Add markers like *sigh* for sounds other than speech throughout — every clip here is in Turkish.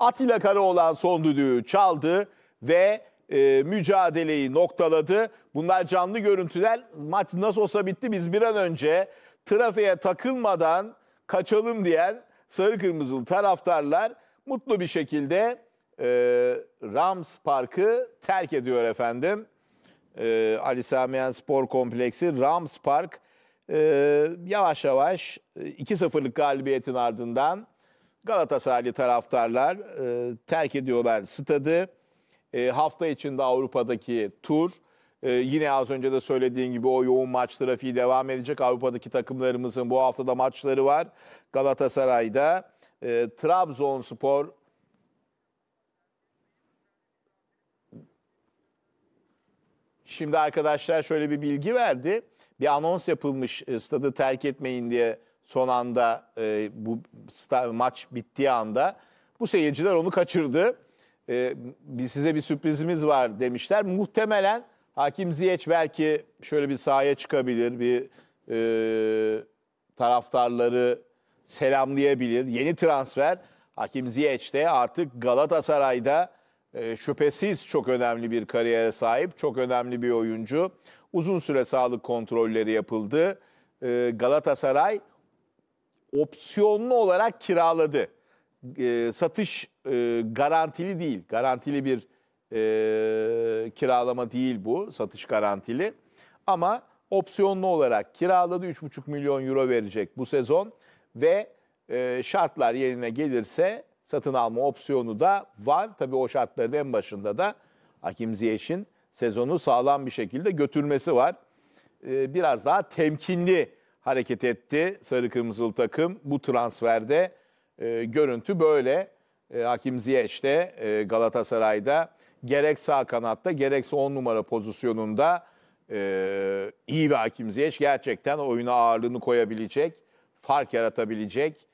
Atilla Karaoğlan son düdüğü çaldı ve e, mücadeleyi noktaladı. Bunlar canlı görüntüler. Maç nasıl olsa bitti. Biz bir an önce trafiğe takılmadan kaçalım diyen sarı kırmızılı taraftarlar mutlu bir şekilde e, Rams Park'ı terk ediyor efendim. E, Ali Samiyen Spor Kompleksi Rams Park e, yavaş yavaş 2-0'lık e, galibiyetin ardından Galatasaraylı taraftarlar e, terk ediyorlar stadı. E, hafta içinde Avrupa'daki tur. E, yine az önce de söylediğim gibi o yoğun maç trafiği devam edecek. Avrupa'daki takımlarımızın bu haftada maçları var. Galatasaray'da e, Trabzonspor Şimdi arkadaşlar şöyle bir bilgi verdi. Bir anons yapılmış e, stadı terk etmeyin diye son anda e, bu maç bittiği anda bu seyirciler onu kaçırdı. E, biz size bir sürprizimiz var demişler. Muhtemelen Hakim Ziyech belki şöyle bir sahaya çıkabilir, bir e, taraftarları selamlayabilir. Yeni transfer Hakim Ziyech de artık Galatasaray'da e, şüphesiz çok önemli bir kariyere sahip, çok önemli bir oyuncu. Uzun süre sağlık kontrolleri yapıldı. E, Galatasaray opsiyonlu olarak kiraladı. E, satış e, garantili değil. Garantili bir e, kiralama değil bu. Satış garantili. Ama opsiyonlu olarak kiraladı. 3,5 milyon euro verecek bu sezon. Ve e, şartlar yerine gelirse satın alma opsiyonu da var. Tabii o şartların en başında da Hakim Ziyech'in sezonu sağlam bir şekilde götürmesi var. E, biraz daha temkinli hareket etti sarı kırmızılı takım. Bu transferde e, görüntü böyle. E, Hakim Ziyech de e, Galatasaray'da gerek sağ kanatta gerekse 10 numara pozisyonunda e, iyi bir Hakim Ziyech. Gerçekten oyuna ağırlığını koyabilecek, fark yaratabilecek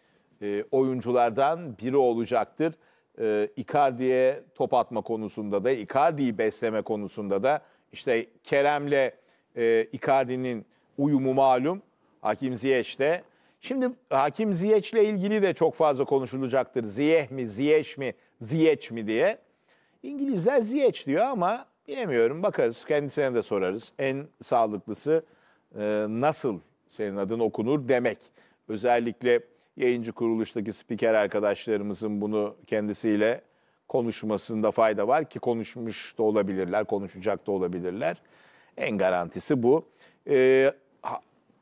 e, oyunculardan biri olacaktır. E, Icardi'ye top atma konusunda da, Icardi'yi besleme konusunda da işte Kerem'le e, Icardi'nin uyumu malum Hakim Ziyech de. Şimdi Hakim Ziyech'le ilgili de çok fazla konuşulacaktır. Ziyeh mi, Ziyech mi, Ziyech mi diye. İngilizler Ziyech diyor ama bilemiyorum bakarız kendisine de sorarız. En sağlıklısı e, nasıl senin adın okunur demek. Özellikle yayıncı kuruluştaki spiker arkadaşlarımızın bunu kendisiyle konuşmasında fayda var ki konuşmuş da olabilirler, konuşacak da olabilirler. En garantisi bu. E,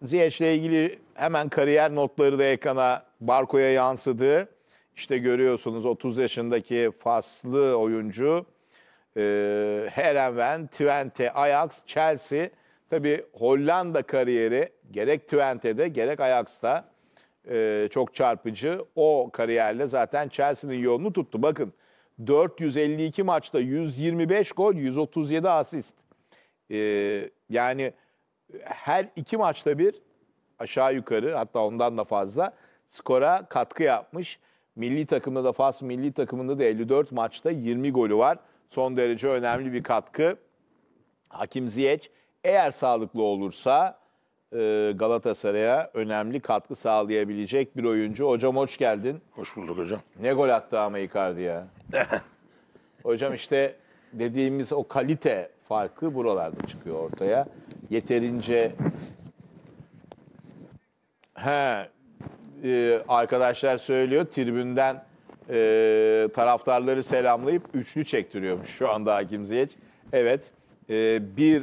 Ziyech'le ilgili hemen kariyer notları da ekrana Barko'ya yansıdı. İşte görüyorsunuz 30 yaşındaki faslı oyuncu e, Herenven, Twente, Ajax, Chelsea. Tabii Hollanda kariyeri gerek Twente'de gerek Ajax'ta e, çok çarpıcı. O kariyerle zaten Chelsea'nin yolunu tuttu. Bakın 452 maçta 125 gol, 137 asist. E, yani her iki maçta bir aşağı yukarı hatta ondan da fazla skora katkı yapmış. Milli takımda da Fas milli takımında da 54 maçta 20 golü var. Son derece önemli bir katkı. Hakim Ziyech eğer sağlıklı olursa e, Galatasaray'a önemli katkı sağlayabilecek bir oyuncu. Hocam hoş geldin. Hoş bulduk hocam. Ne gol attı ama Icardi ya. *laughs* hocam işte dediğimiz o kalite farkı buralarda çıkıyor ortaya yeterince he e, arkadaşlar söylüyor tribünden e, taraftarları selamlayıp üçlü çektiriyormuş şu anda Hakim Ziyech. Evet e, bir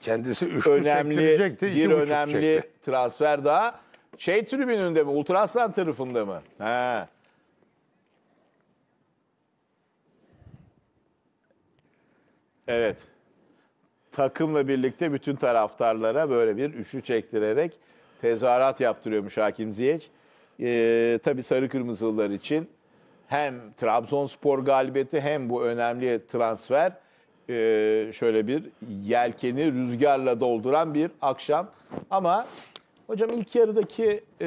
kendisi üçlü önemli bir önemli çekti. transfer daha şey tribününde mi Ultra tarafında mı? He. Evet takımla birlikte bütün taraftarlara böyle bir üşü çektirerek tezahürat yaptırıyormuş Hakim Ziyech. Ee, tabii sarı kırmızılar için hem Trabzonspor galibiyeti hem bu önemli transfer e, şöyle bir yelkeni rüzgarla dolduran bir akşam. Ama hocam ilk yarıdaki e,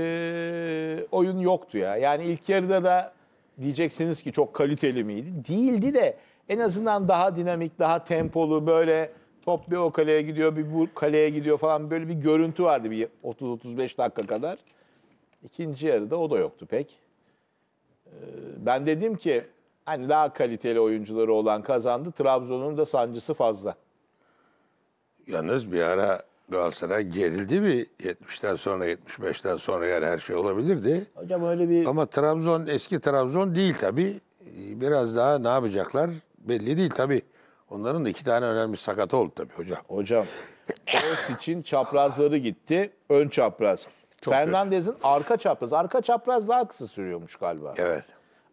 oyun yoktu ya. Yani ilk yarıda da diyeceksiniz ki çok kaliteli miydi? Değildi de en azından daha dinamik, daha tempolu böyle Top bir o kaleye gidiyor, bir bu kaleye gidiyor falan böyle bir görüntü vardı bir 30-35 dakika kadar. İkinci yarıda o da yoktu pek. Ee, ben dedim ki hani daha kaliteli oyuncuları olan kazandı. Trabzon'un da sancısı fazla. Yalnız bir ara Galatasaray gerildi mi 70'ten sonra 75'ten sonra yani her şey olabilirdi. Hocam öyle bir... Ama Trabzon eski Trabzon değil tabii. Biraz daha ne yapacaklar belli değil tabii. Onların da iki tane önemli sakatı oldu tabii hocam. Hocam. Oğuz için çaprazları gitti. Ön çapraz. Çok Fernandez'in arka çapraz. Arka çapraz daha kısa sürüyormuş galiba. Evet.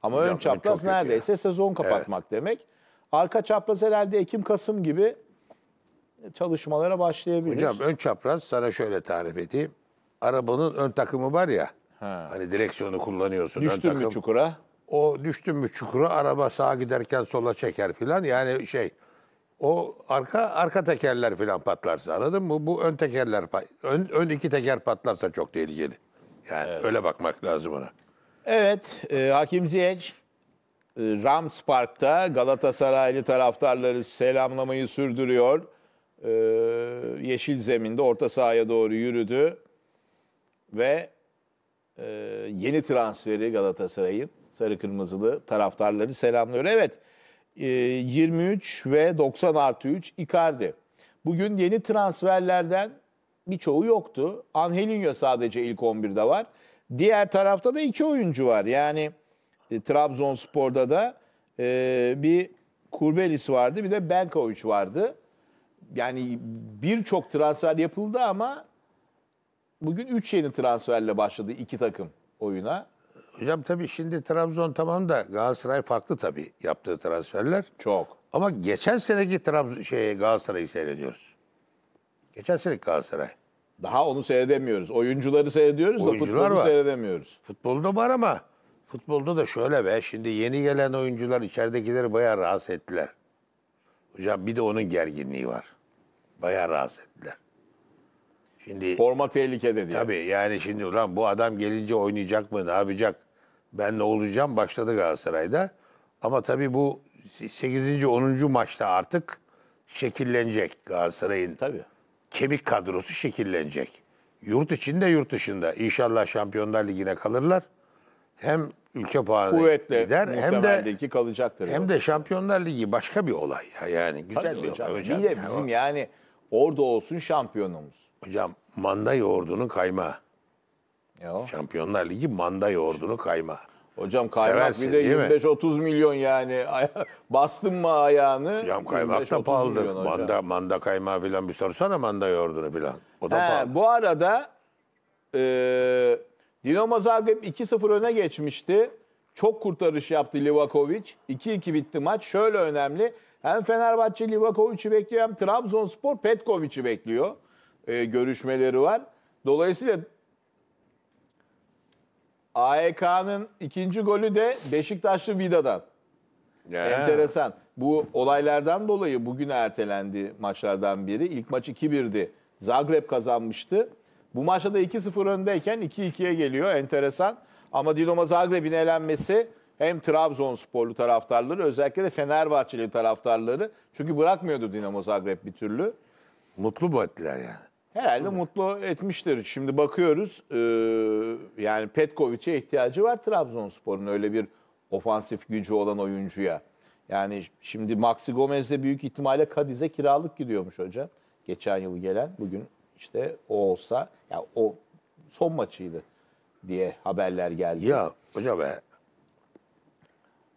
Ama Hocam, ön çapraz neredeyse ya. sezon kapatmak evet. demek. Arka çapraz herhalde Ekim-Kasım gibi çalışmalara başlayabilir. Hocam ön çapraz sana şöyle tarif edeyim. Arabanın ön takımı var ya. Ha. Hani direksiyonu kullanıyorsun. Düştün mü çukura? O düştün mü çukura araba sağa giderken sola çeker filan. Yani şey o arka arka tekerler falan patlarsa anladın mı? Bu ön tekerler ön, ön iki teker patlarsa çok tehlikeli. Yani evet. öyle bakmak lazım ona. Evet, e, Hakim Ziyech e, Rams Park'ta Galatasaraylı taraftarları selamlamayı sürdürüyor. E, yeşil zeminde orta sahaya doğru yürüdü ve e, yeni transferi Galatasaray'ın sarı kırmızılı taraftarları selamlıyor. Evet. 23 e, ve 90 artı 3 Icardi. Bugün yeni transferlerden birçoğu yoktu. Angelinho sadece ilk 11'de var. Diğer tarafta da iki oyuncu var. Yani e, Trabzonspor'da da e, bir Kurbelis vardı bir de Benkoviç vardı. Yani birçok transfer yapıldı ama bugün 3 yeni transferle başladı iki takım oyuna. Hocam tabii şimdi Trabzon tamam da Galatasaray farklı tabii yaptığı transferler. Çok. Ama geçen seneki Trabzon şey Galatasaray'ı seyrediyoruz. Geçen seneki Galatasaray. Daha onu seyredemiyoruz. Oyuncuları seyrediyoruz Oyuncular da futbolu var. seyredemiyoruz. Futbolda var ama futbolda da şöyle be. Şimdi yeni gelen oyuncular içeridekileri bayağı rahatsız ettiler. Hocam bir de onun gerginliği var. Bayağı rahatsız ettiler. Şimdi Forma tehlike dedi. tabii yani şimdi ulan bu adam gelince oynayacak mı, ne yapacak? Ben ne olacağım başladı Galatasaray'da. Ama tabii bu 8. 10. maçta artık şekillenecek Galatasaray'ın. Tabii. Kemik kadrosu şekillenecek. Yurt içinde yurt dışında. İnşallah Şampiyonlar Ligi'ne kalırlar. Hem ülke puanı Kuvvetle gider hem de ki kalacaktır. Hem de Şampiyonlar Ligi başka bir olay ya yani güzel Tabii bir hocam. hocam. Bir de bizim yani orada olsun şampiyonumuz. Hocam manda yoğurdunun kaymağı. Yo. Şampiyonlar Ligi manda yoğurdunu kayma. Hocam kaymak bir de 25-30 milyon yani. *laughs* Bastın mı ayağını? Hocam kaymak da pahalıdır. Manda, manda kaymağı falan bir sorsana manda yoğurdunu falan. O da He, Bu arada e, Dinamo Zagreb 2-0 öne geçmişti. Çok kurtarış yaptı Livakovic. 2-2 bitti maç. Şöyle önemli. Hem Fenerbahçe Livakovic'i bekliyor hem Trabzonspor Petkovic'i bekliyor. E, görüşmeleri var. Dolayısıyla AEK'nın ikinci golü de Beşiktaşlı Vida'dan. Ya. Enteresan. Bu olaylardan dolayı bugün ertelendi maçlardan biri. İlk maç 2-1'di. Zagreb kazanmıştı. Bu maçta da 2-0 öndeyken 2-2'ye geliyor. Enteresan. Ama Dinamo Zagreb'in elenmesi hem Trabzonsporlu taraftarları özellikle de Fenerbahçeli taraftarları. Çünkü bırakmıyordu Dinamo Zagreb bir türlü. Mutlu bu ettiler yani. Herhalde mutlu etmiştir. Şimdi bakıyoruz e, yani Petkovic'e ihtiyacı var Trabzonspor'un öyle bir ofansif gücü olan oyuncuya. Yani şimdi Maxi Gomez de büyük ihtimalle Kadiz'e kiralık gidiyormuş hocam. Geçen yıl gelen bugün işte o olsa ya yani o son maçıydı diye haberler geldi. Ya hocam be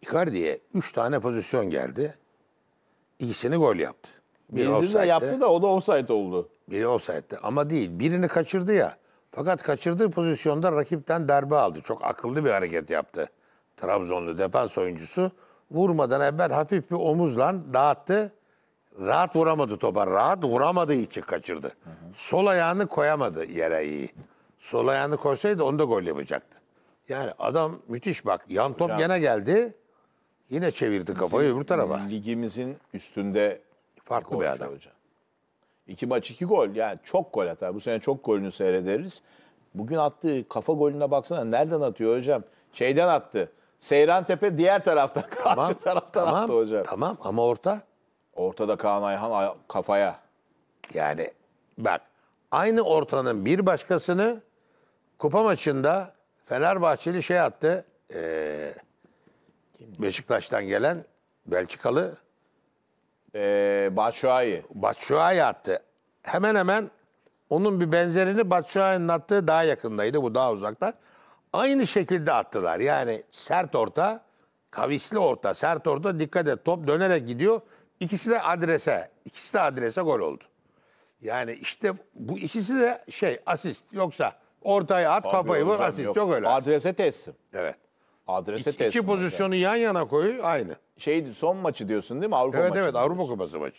Icardi'ye 3 tane pozisyon geldi. İkisini gol yaptı. Biri Birini de yaptı da o da offside oldu. Biri offside'de ama değil. Birini kaçırdı ya. Fakat kaçırdığı pozisyonda rakipten darbe aldı. Çok akıllı bir hareket yaptı. Trabzonlu defans oyuncusu vurmadan evvel hafif bir omuzla dağıttı. Rahat vuramadı topa. Rahat vuramadığı için kaçırdı. Hı hı. Sol ayağını koyamadı yere iyi. Sol ayağını koysaydı onu da gol yapacaktı. Yani adam müthiş bak. Yan top Hocam, gene geldi. Yine çevirdi kafayı öbür tarafa. Ligimizin üstünde Farklı Golcü bir adam. Hoca. İki maç iki gol. Yani çok gol atar. Bu sene çok golünü seyrederiz. Bugün attığı kafa golüne baksana. Nereden atıyor hocam? Şeyden attı. Seyran Tepe diğer taraftan. *laughs* Tamam, karşı taraftan tamam, attı hocam. Tamam ama orta. Ortada Kaan Ayhan kafaya. Yani bak aynı ortanın bir başkasını kupa maçında Fenerbahçeli şey attı. E, Beşiktaş'tan gelen Belçikalı ee, Batshuayi. Batshuayi attı. Hemen hemen onun bir benzerini Batshuayi'nin attığı daha yakındaydı. Bu daha uzakta. Aynı şekilde attılar. Yani sert orta, kavisli orta, sert orta. Dikkat et top dönerek gidiyor. İkisi de adrese. İkisi de adrese gol oldu. Yani işte bu ikisi de şey asist. Yoksa ortaya at Abi kafayı vur asist. Yok. Yok öyle. Adrese teslim. Evet. Adrese İki, iki teslim pozisyonu olacak. yan yana koy aynı. Şeydi son maçı diyorsun değil mi? Avrupa evet maçı. evet Avrupa Kupası maçı.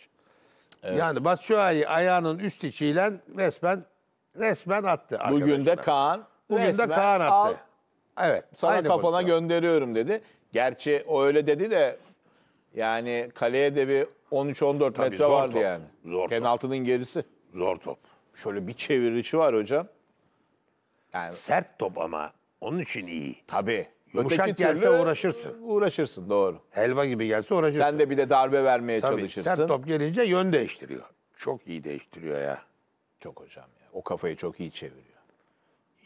Evet. Yani Batshuayi ayağının üst içiyle resmen resmen attı. Bugün de arkadaşlar. Kaan Bugün de resmen Kaan al, attı. Evet. Sana aynı kafana pozisyon. gönderiyorum dedi. Gerçi o öyle dedi de yani kaleye de bir 13-14 Tabii, metre zor vardı top, yani. zor top. Penaltının gerisi. Zor top. Şöyle bir çevirici var hocam. Yani Sert top ama. Onun için iyi. tabii Yumuşak Öteki gelse türlü uğraşırsın. Uğraşırsın doğru. Helva gibi gelse uğraşırsın. Sen de bir de darbe vermeye Tabii, çalışırsın. Sert top gelince yön değiştiriyor. Çok iyi değiştiriyor ya. Çok hocam ya. O kafayı çok iyi çeviriyor.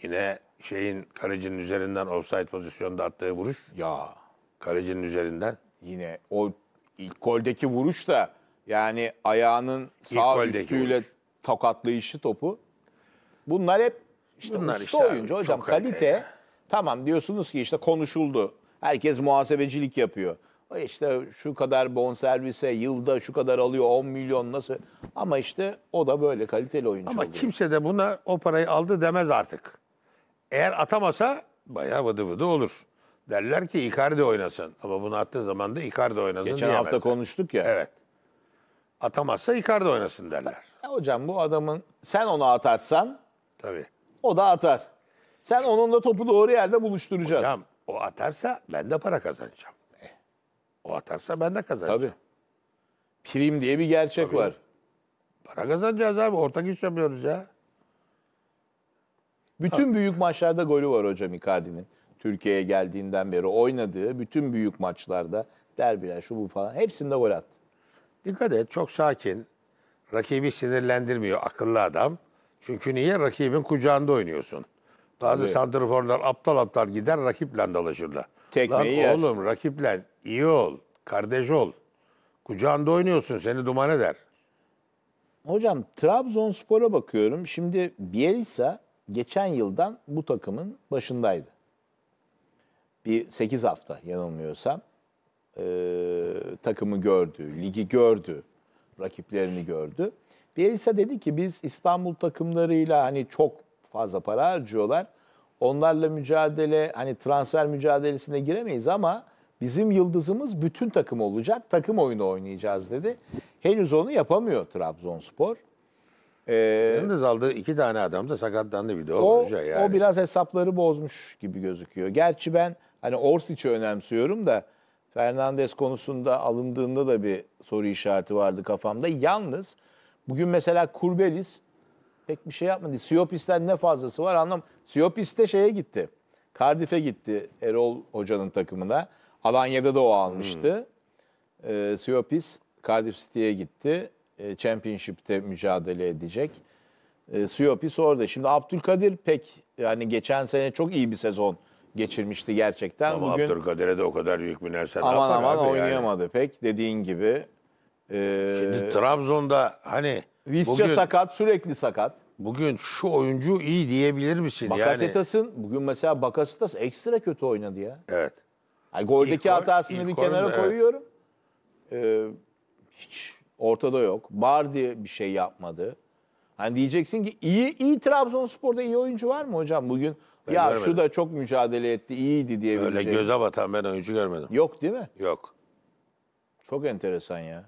Yine şeyin kalecinin üzerinden offside pozisyonda attığı vuruş. Ya. Kalecinin üzerinden. Yine o ilk goldeki vuruş da yani ayağının sağ üstüyle vuruş. tokatlayışı topu. Bunlar hep işte Bunlar usta işte oyuncu hocam kalite. kalite Tamam diyorsunuz ki işte konuşuldu. Herkes muhasebecilik yapıyor. E işte şu kadar bonservise yılda şu kadar alıyor 10 milyon nasıl? Ama işte o da böyle kaliteli oyuncu Ama oluyor. kimse de buna o parayı aldı demez artık. Eğer atamasa bayağı vıdı vıdı olur. Derler ki Icardi oynasın. Ama bunu attığı zaman da Icardi oynasın Geçen diyemezler. hafta konuştuk ya. Evet. Atamazsa Icardi oynasın derler. E hocam bu adamın sen onu atarsan Tabii. o da atar. Sen onunla topu doğru yerde buluşturacaksın. Hocam o atarsa ben de para kazanacağım. Eh. O atarsa ben de kazanacağım. Tabii. Prim diye bir gerçek Tabii. var. Para kazanacağız abi. Ortak iş yapıyoruz ya. Bütün Tabii. büyük maçlarda golü var hocam Icardi'nin. Türkiye'ye geldiğinden beri oynadığı bütün büyük maçlarda derbiler şu bu falan hepsinde gol attı. Dikkat et çok sakin. Rakibi sinirlendirmiyor akıllı adam. Çünkü niye? Rakibin kucağında oynuyorsun. Bazı evet. santrforlar aptal aptal gider rakiple dalaşırlar. Tekmeyi Lan oğlum rakiple iyi ol, kardeş ol. Kucağında oynuyorsun seni duman eder. Hocam Trabzonspor'a bakıyorum. Şimdi Bielisa geçen yıldan bu takımın başındaydı. Bir 8 hafta yanılmıyorsam e, takımı gördü, ligi gördü, rakiplerini gördü. Bielisa dedi ki biz İstanbul takımlarıyla hani çok fazla para harcıyorlar. Onlarla mücadele hani transfer mücadelesine giremeyiz ama bizim yıldızımız bütün takım olacak. Takım oyunu oynayacağız dedi. Henüz onu yapamıyor Trabzonspor. Ee, Yalnız aldığı iki tane adam da sakatlandı bir de o, o yani. O biraz hesapları bozmuş gibi gözüküyor. Gerçi ben hani Orsic'i önemsiyorum da Fernandes konusunda alındığında da bir soru işareti vardı kafamda. Yalnız bugün mesela Kurbelis pek bir şey yapmadı. Siopis'ten ne fazlası var anlam. Siopis de şeye gitti. Cardiff'e gitti Erol Hoca'nın takımına. Alanya'da da o almıştı. Hmm. E, Cardiff City'ye gitti. E, Championship'te mücadele edecek. E, Siopis orada. Şimdi Abdülkadir pek yani geçen sene çok iyi bir sezon geçirmişti gerçekten. Ama Bugün, Abdülkadir'e de o kadar büyük bir binersen aman aman abi oynayamadı yani. pek dediğin gibi. Ee, Şimdi Trabzon'da hani Visca sakat, sürekli sakat. Bugün şu oyuncu iyi diyebilir misin? yani, bugün mesela Bakasetas ekstra kötü oynadı ya. evet. Yani goldeki İlk hatasını ilk bir gol kenara Evet. koyuyorum. Ee, hiç ortada yok. Bardi bir şey yapmadı. Hani diyeceksin ki iyi iyi Trabzonspor'da iyi oyuncu var mı hocam bugün? ya görmedim. şu da çok mücadele etti, iyiydi Öyle diyebileceğim. göze batan ben oyuncu görmedim. Yok değil mi? Yok. Çok enteresan ya.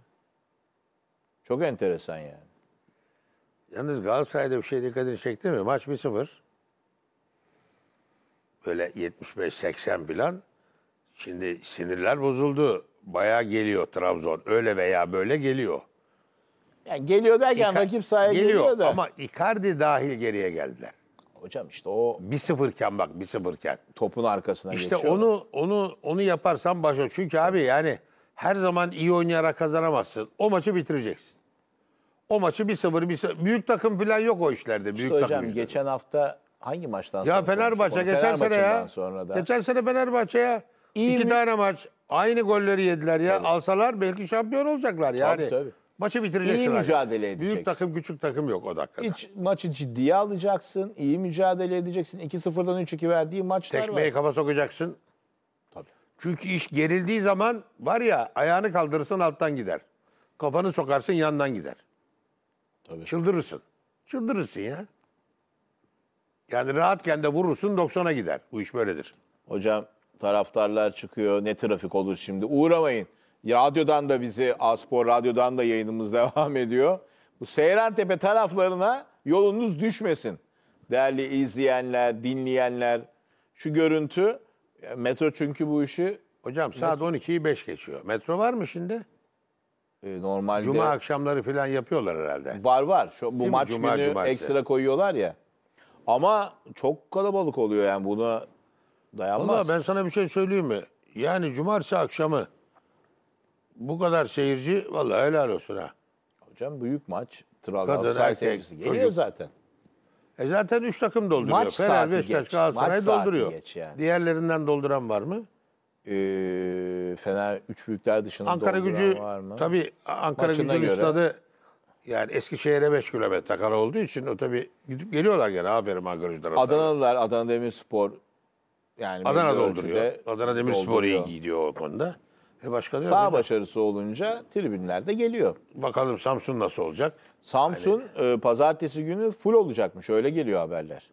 Çok enteresan yani. Yalnız Galatasaray'da bir şey dikkatini çekti mi? Maç 1-0. Böyle 75-80 filan. Şimdi sinirler bozuldu. Bayağı geliyor Trabzon. Öyle veya böyle geliyor. Yani geliyor derken İka- rakip sahaya geliyor, geliyor da. ama Icardi dahil geriye geldiler. Hocam işte o Bir sıfırken bak bir sıfırken, topun arkasına İşte geçiyor. onu onu onu yaparsan başa. Çünkü abi yani her zaman iyi oynayarak kazanamazsın. O maçı bitireceksin. O maçı 1-0, 1-0. Büyük takım falan yok o işlerde. Büyük işte hocam geçen hafta hangi maçtan sonra? Ya Fenerbahçe konuştuk? geçen sene ya. Sonra da. Geçen sene Fenerbahçe ya. İki mi? tane maç. Aynı golleri yediler ya. Evet. Alsalar belki şampiyon olacaklar yani. Tabii tabii. Maçı bitireceksin. İyi mücadele edeceksin. Büyük takım küçük takım yok o dakikada. İç, maçı ciddiye alacaksın. iyi mücadele edeceksin. 2-0'dan 3-2 verdiği maçlar Tekmeye var. Tekmeye kafa sokacaksın. Tabii. Çünkü iş gerildiği zaman var ya ayağını kaldırırsın alttan gider. Kafanı sokarsın yandan gider. Tabii. Çıldırırsın. Çıldırırsın ya. Yani rahatken de vurursun 90'a gider. Bu iş böyledir. Hocam taraftarlar çıkıyor. Ne trafik olur şimdi. Uğramayın. Radyodan da bizi, Aspor Radyo'dan da yayınımız *laughs* devam ediyor. Bu Seyrantepe taraflarına yolunuz düşmesin. Değerli izleyenler, dinleyenler. Şu görüntü, e, metro çünkü bu işi... Hocam saat 12'yi 5 geçiyor. Metro var mı şimdi? Ee, normalde... Cuma akşamları falan yapıyorlar herhalde. Var var. Şu, bu Değil maç Cuma, günü cumartesi. ekstra koyuyorlar ya. Ama çok kalabalık oluyor yani buna dayanmaz. Valla ben sana bir şey söyleyeyim mi? Yani cumartesi akşamı bu kadar seyirci valla helal olsun ha. Hocam büyük maç. Trabzon seyircisi geliyor çocuk. zaten. E zaten üç takım dolduruyor. Maç Fener, saati Beşiktaş, geç. Galatasaray maç dolduruyor. geç yani. Diğerlerinden dolduran var mı? e, Fener üç büyükler dışında Ankara gücü var mı? Tabii Ankara Maçına gücünün göre. üstadı yani Eskişehir'e 5 kilometre kadar olduğu için o tabii gidip geliyorlar gene aferin Ankara gücü Adanalılar, Adana Demirspor yani Adana dolduruyor. Adana Demirspor iyi gidiyor o konuda. E başka da Sağ başarısı olunca tribünlerde geliyor. Bakalım Samsun nasıl olacak? Samsun hani- e, pazartesi günü full olacakmış öyle geliyor haberler.